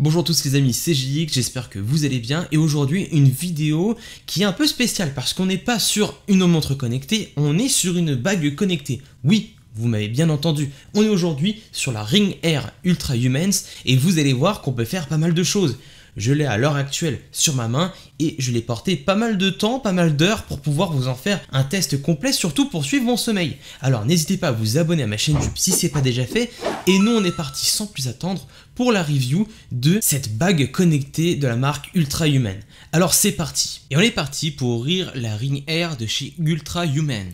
Bonjour tous les amis, c'est JX, j'espère que vous allez bien et aujourd'hui une vidéo qui est un peu spéciale parce qu'on n'est pas sur une montre connectée, on est sur une bague connectée. Oui, vous m'avez bien entendu, on est aujourd'hui sur la Ring Air Ultra Humans et vous allez voir qu'on peut faire pas mal de choses. Je l'ai à l'heure actuelle sur ma main et je l'ai porté pas mal de temps, pas mal d'heures pour pouvoir vous en faire un test complet, surtout pour suivre mon sommeil. Alors n'hésitez pas à vous abonner à ma chaîne YouTube si c'est pas déjà fait. Et nous on est parti sans plus attendre pour la review de cette bague connectée de la marque Ultra Human. Alors c'est parti Et on est parti pour rire la Ring Air de chez Ultra Human.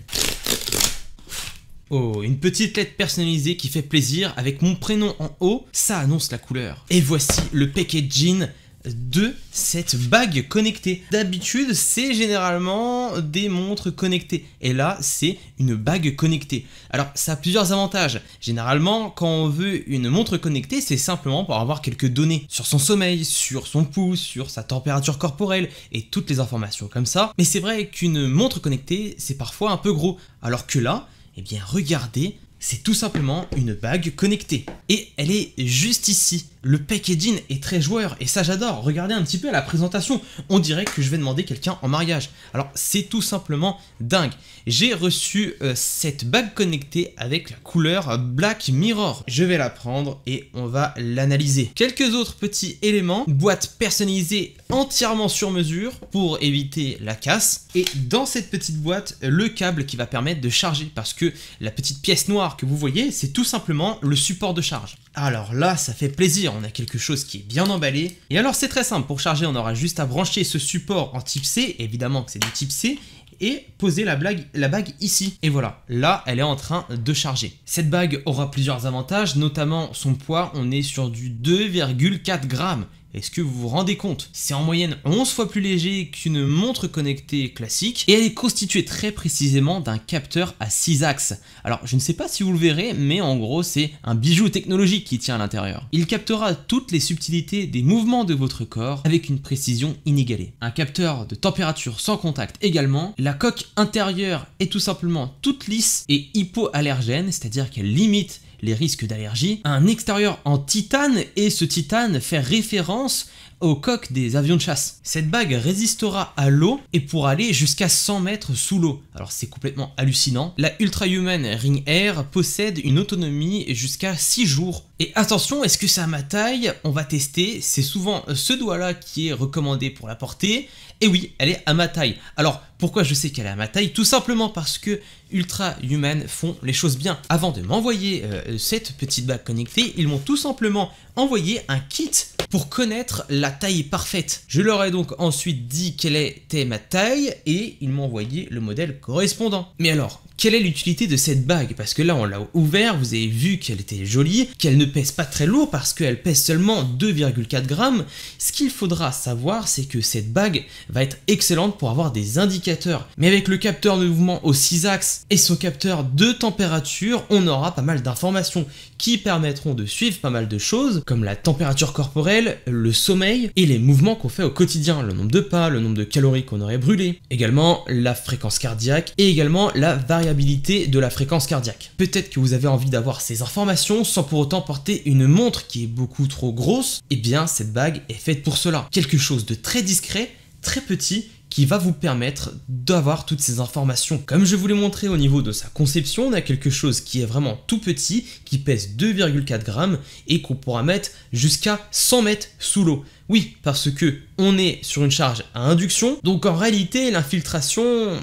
Oh, une petite lettre personnalisée qui fait plaisir avec mon prénom en haut, ça annonce la couleur. Et voici le packaging de cette bague connectée. D'habitude, c'est généralement des montres connectées. Et là, c'est une bague connectée. Alors, ça a plusieurs avantages. Généralement, quand on veut une montre connectée, c'est simplement pour avoir quelques données sur son sommeil, sur son pouls, sur sa température corporelle et toutes les informations comme ça. Mais c'est vrai qu'une montre connectée, c'est parfois un peu gros. Alors que là, eh bien, regardez c'est tout simplement une bague connectée. Et elle est juste ici. Le packaging est très joueur et ça j'adore. Regardez un petit peu la présentation. On dirait que je vais demander quelqu'un en mariage. Alors c'est tout simplement dingue. J'ai reçu euh, cette bague connectée avec la couleur Black Mirror. Je vais la prendre et on va l'analyser. Quelques autres petits éléments. Boîte personnalisée entièrement sur mesure pour éviter la casse. Et dans cette petite boîte, le câble qui va permettre de charger parce que la petite pièce noire que vous voyez, c'est tout simplement le support de charge. Alors là, ça fait plaisir, on a quelque chose qui est bien emballé. Et alors c'est très simple, pour charger, on aura juste à brancher ce support en type C, évidemment que c'est du type C, et poser la, la bague ici. Et voilà, là, elle est en train de charger. Cette bague aura plusieurs avantages, notamment son poids, on est sur du 2,4 grammes est-ce que vous vous rendez compte C'est en moyenne 11 fois plus léger qu'une montre connectée classique et elle est constituée très précisément d'un capteur à 6 axes. Alors je ne sais pas si vous le verrez, mais en gros c'est un bijou technologique qui tient à l'intérieur. Il captera toutes les subtilités des mouvements de votre corps avec une précision inégalée. Un capteur de température sans contact également. La coque intérieure est tout simplement toute lisse et hypoallergène, c'est-à-dire qu'elle limite les risques d'allergie, un extérieur en titane et ce titane fait référence au coque des avions de chasse. Cette bague résistera à l'eau et pourra aller jusqu'à 100 mètres sous l'eau. Alors c'est complètement hallucinant. La Ultra Human Ring Air possède une autonomie jusqu'à 6 jours et attention, est-ce que c'est à ma taille On va tester, c'est souvent euh, ce doigt-là qui est recommandé pour la porter. Et oui, elle est à ma taille. Alors, pourquoi je sais qu'elle est à ma taille Tout simplement parce que Ultra Human font les choses bien. Avant de m'envoyer euh, euh, cette petite bague connectée, ils m'ont tout simplement envoyé un kit pour connaître la taille parfaite. Je leur ai donc ensuite dit quelle était ma taille et ils m'ont envoyé le modèle correspondant. Mais alors, quelle est l'utilité de cette bague Parce que là, on l'a ouvert, vous avez vu qu'elle était jolie, qu'elle ne pèse pas très lourd parce qu'elle pèse seulement 2,4 grammes. Ce qu'il faudra savoir, c'est que cette bague va être excellente pour avoir des indicateurs. Mais avec le capteur de mouvement aux 6 axes et son capteur de température, on aura pas mal d'informations qui permettront de suivre pas mal de choses, comme la température corporelle, le sommeil et les mouvements qu'on fait au quotidien, le nombre de pas, le nombre de calories qu'on aurait brûlées, également la fréquence cardiaque et également la variation de la fréquence cardiaque. Peut-être que vous avez envie d'avoir ces informations sans pour autant porter une montre qui est beaucoup trop grosse, et eh bien cette bague est faite pour cela. Quelque chose de très discret, très petit, qui va vous permettre d'avoir toutes ces informations. Comme je vous l'ai montré au niveau de sa conception, on a quelque chose qui est vraiment tout petit, qui pèse 2,4 grammes et qu'on pourra mettre jusqu'à 100 mètres sous l'eau. Oui, parce que on est sur une charge à induction, donc en réalité l'infiltration...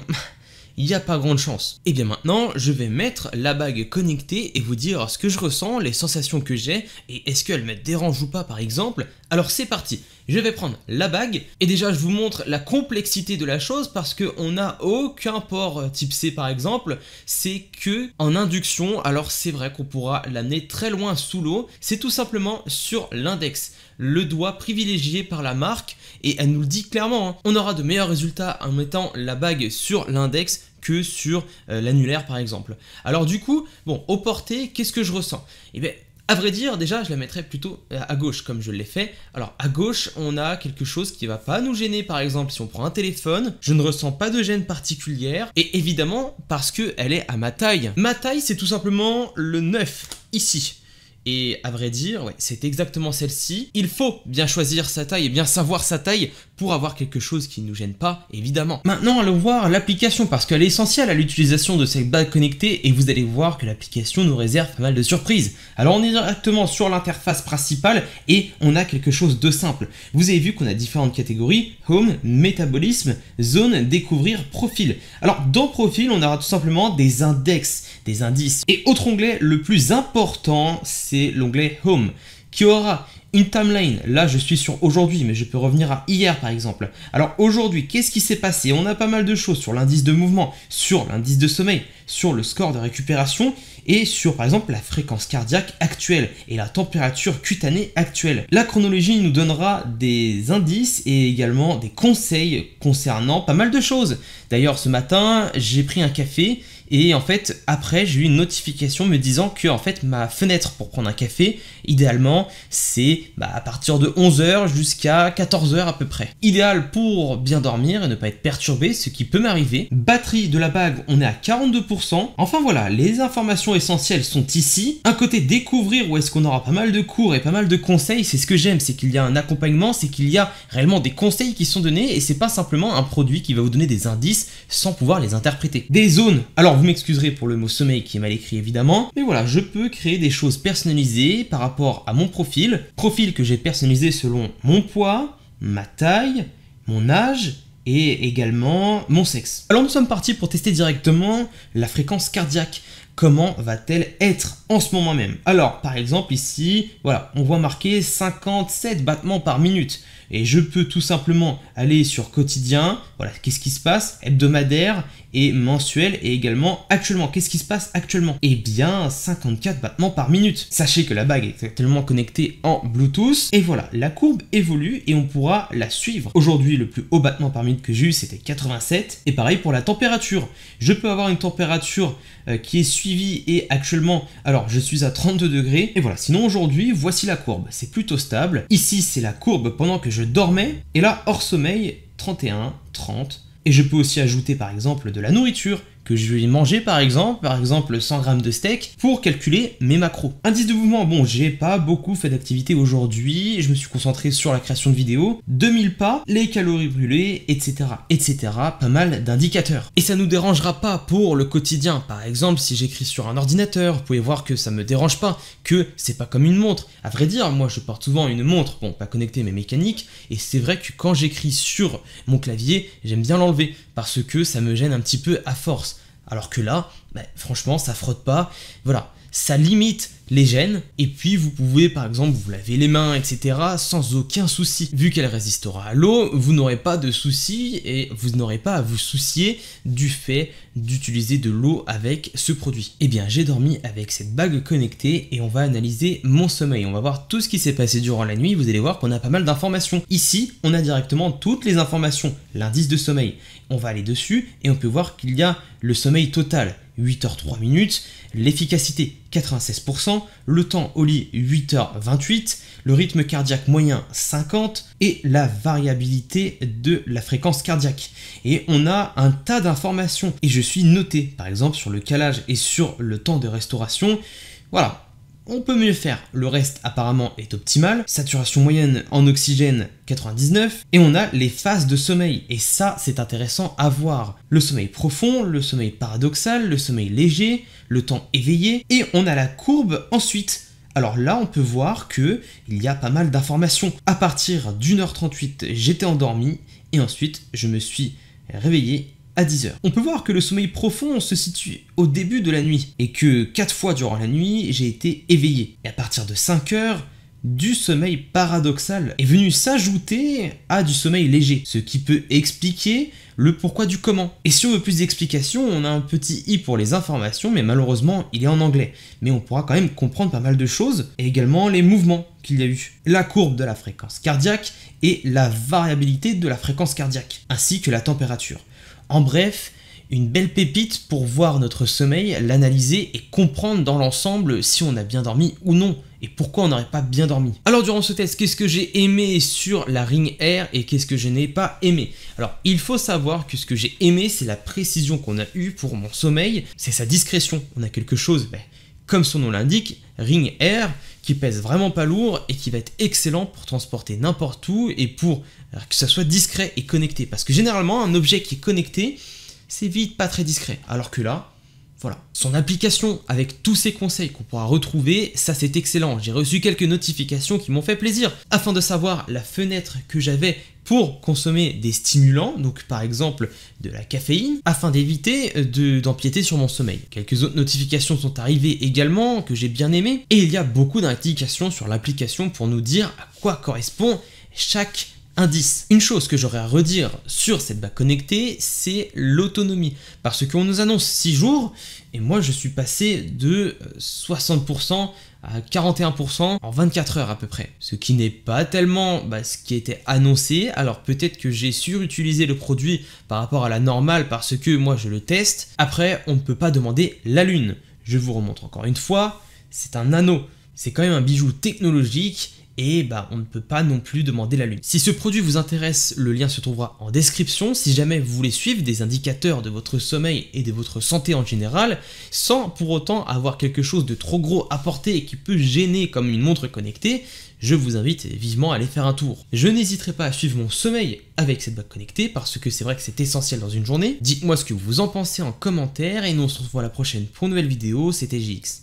il n'y a pas grande chance. Et eh bien maintenant, je vais mettre la bague connectée et vous dire ce que je ressens, les sensations que j'ai, et est-ce qu'elle me dérange ou pas par exemple. Alors c'est parti je vais prendre la bague et déjà je vous montre la complexité de la chose parce qu'on n'a aucun port euh, type C par exemple, c'est que en induction, alors c'est vrai qu'on pourra l'amener très loin sous l'eau, c'est tout simplement sur l'index, le doigt privilégié par la marque et elle nous le dit clairement, hein. on aura de meilleurs résultats en mettant la bague sur l'index que sur euh, l'annulaire par exemple. Alors du coup, bon, au porté, qu'est-ce que je ressens Eh bien, à vrai dire, déjà, je la mettrais plutôt euh, à gauche, comme je l'ai fait. Alors, à gauche, on a quelque chose qui va pas nous gêner, par exemple, si on prend un téléphone, je ne ressens pas de gêne particulière, et évidemment, parce qu'elle est à ma taille. Ma taille, c'est tout simplement le 9, ici. Et à vrai dire, c'est exactement celle-ci. Il faut bien choisir sa taille et bien savoir sa taille pour avoir quelque chose qui ne nous gêne pas, évidemment. Maintenant, allons voir l'application parce qu'elle est essentielle à l'utilisation de cette bague connectée et vous allez voir que l'application nous réserve pas mal de surprises. Alors on est directement sur l'interface principale et on a quelque chose de simple. Vous avez vu qu'on a différentes catégories, Home, Métabolisme, Zone, Découvrir, Profil. Alors dans Profil, on aura tout simplement des index des indices. Et autre onglet, le plus important, c'est l'onglet Home, qui aura une timeline. Là, je suis sur aujourd'hui, mais je peux revenir à hier par exemple. Alors aujourd'hui, qu'est-ce qui s'est passé On a pas mal de choses sur l'indice de mouvement, sur l'indice de sommeil, sur le score de récupération et sur par exemple la fréquence cardiaque actuelle et la température cutanée actuelle. La chronologie nous donnera des indices et également des conseils concernant pas mal de choses. D'ailleurs, ce matin, j'ai pris un café et en fait, après, j'ai eu une notification me disant que en fait, ma fenêtre pour prendre un café, idéalement, c'est bah, à partir de 11h jusqu'à 14h à peu près. Idéal pour bien dormir et ne pas être perturbé, ce qui peut m'arriver. Batterie de la bague, on est à 42%. Enfin voilà, les informations essentielles sont ici. Un côté découvrir où est-ce qu'on aura pas mal de cours et pas mal de conseils, c'est ce que j'aime, c'est qu'il y a un accompagnement, c'est qu'il y a réellement des conseils qui sont donnés et c'est pas simplement un produit qui va vous donner des indices sans pouvoir les interpréter. Des zones. Alors vous m'excuserez pour le mot sommeil qui est mal écrit évidemment, mais voilà, je peux créer des choses personnalisées par rapport à mon profil, profil que j'ai personnalisé selon mon poids, ma taille, mon âge et également mon sexe. Alors nous sommes partis pour tester directement la fréquence cardiaque. Comment va-t-elle être en ce moment même Alors par exemple ici, voilà, on voit marqué 57 battements par minute. Et je peux tout simplement aller sur quotidien, voilà, qu'est-ce qui se passe, hebdomadaire et mensuel et également actuellement. Qu'est-ce qui se passe actuellement Eh bien, 54 battements par minute. Sachez que la bague est actuellement connectée en Bluetooth. Et voilà, la courbe évolue et on pourra la suivre. Aujourd'hui, le plus haut battement par minute que j'ai eu, c'était 87. Et pareil pour la température. Je peux avoir une température euh, qui est suivie et actuellement, alors je suis à 32 degrés. Et voilà, sinon aujourd'hui, voici la courbe. C'est plutôt stable. Ici, c'est la courbe pendant que je dormais, et là hors sommeil, 31, 30, et je peux aussi ajouter par exemple de la nourriture, que je vais manger par exemple, par exemple 100 grammes de steak, pour calculer mes macros. Indice de mouvement, bon, j'ai pas beaucoup fait d'activité aujourd'hui, je me suis concentré sur la création de vidéos, 2000 pas, les calories brûlées, etc. etc. Pas mal d'indicateurs. Et ça nous dérangera pas pour le quotidien. Par exemple, si j'écris sur un ordinateur, vous pouvez voir que ça me dérange pas, que c'est pas comme une montre. À vrai dire, moi je porte souvent une montre, bon, pas connectée mais mécanique, et c'est vrai que quand j'écris sur mon clavier, j'aime bien l'enlever, parce que ça me gêne un petit peu à force. Alors que là, ben, franchement, ça frotte pas. Voilà ça limite les gènes, et puis vous pouvez par exemple vous laver les mains, etc., sans aucun souci. Vu qu'elle résistera à l'eau, vous n'aurez pas de soucis et vous n'aurez pas à vous soucier du fait d'utiliser de l'eau avec ce produit. Eh bien, j'ai dormi avec cette bague connectée et on va analyser mon sommeil. On va voir tout ce qui s'est passé durant la nuit. Vous allez voir qu'on a pas mal d'informations. Ici, on a directement toutes les informations, l'indice de sommeil. On va aller dessus et on peut voir qu'il y a le sommeil total 8h3 minutes, l'efficacité 96%, le temps au lit 8h28, le rythme cardiaque moyen 50 et la variabilité de la fréquence cardiaque. Et on a un tas d'informations et je suis noté par exemple sur le calage et sur le temps de restauration. Voilà, on peut mieux faire. Le reste apparemment est optimal. Saturation moyenne en oxygène 99. Et on a les phases de sommeil. Et ça, c'est intéressant à voir. Le sommeil profond, le sommeil paradoxal, le sommeil léger, le temps éveillé. Et on a la courbe ensuite. Alors là, on peut voir que il y a pas mal d'informations. À partir d'une heure 38, j'étais endormi et ensuite je me suis réveillé à 10h. On peut voir que le sommeil profond se situe au début de la nuit et que 4 fois durant la nuit, j'ai été éveillé. Et à partir de 5 heures du sommeil paradoxal est venu s'ajouter à du sommeil léger, ce qui peut expliquer le pourquoi du comment. Et si on veut plus d'explications, on a un petit i pour les informations, mais malheureusement il est en anglais. Mais on pourra quand même comprendre pas mal de choses, et également les mouvements qu'il y a eu, la courbe de la fréquence cardiaque et la variabilité de la fréquence cardiaque, ainsi que la température. En bref, une belle pépite pour voir notre sommeil, l'analyser et comprendre dans l'ensemble si on a bien dormi ou non et pourquoi on n'aurait pas bien dormi. Alors durant ce test, qu'est-ce que j'ai aimé sur la Ring Air et qu'est-ce que je n'ai pas aimé Alors il faut savoir que ce que j'ai aimé, c'est la précision qu'on a eue pour mon sommeil, c'est sa discrétion. On a quelque chose, ben, comme son nom l'indique, Ring Air, qui pèse vraiment pas lourd et qui va être excellent pour transporter n'importe où et pour que ça soit discret et connecté. Parce que généralement, un objet qui est connecté, c'est vite pas très discret. Alors que là, voilà. Son application avec tous ses conseils qu'on pourra retrouver, ça c'est excellent. J'ai reçu quelques notifications qui m'ont fait plaisir. Afin de savoir la fenêtre que j'avais pour consommer des stimulants, donc par exemple de la caféine, afin d'éviter euh, d'empiéter sur mon sommeil. Quelques autres notifications sont arrivées également que j'ai bien aimées, et il y a beaucoup d'indications sur l'application pour nous dire à quoi correspond chaque Indice, une chose que j'aurais à redire sur cette bague connectée, c'est l'autonomie. Parce qu'on nous annonce 6 jours, et moi je suis passé de 60% euh, à 41% en 24 heures à peu près. Ce qui n'est pas tellement bah, ce qui était annoncé, alors peut-être que j'ai surutilisé le produit par rapport à la normale parce que moi je le teste. Après, on ne peut pas demander la lune. Je vous remontre encore une fois, c'est un anneau. C'est quand même un bijou technologique et bah, on ne peut pas non plus demander la lune. Si ce produit vous intéresse, le lien se trouvera en description. Si jamais vous voulez suivre des indicateurs de votre sommeil et de votre santé en général, sans pour autant avoir quelque chose de trop gros à porter et qui peut gêner comme une montre connectée, je vous invite vivement à aller faire un tour. Je n'hésiterai pas à suivre mon sommeil avec cette boîte connectée parce que c'est vrai que c'est essentiel dans une journée. Dites-moi ce que vous en pensez en commentaire et nous on se retrouve à la prochaine pour une nouvelle vidéo, c'était JX.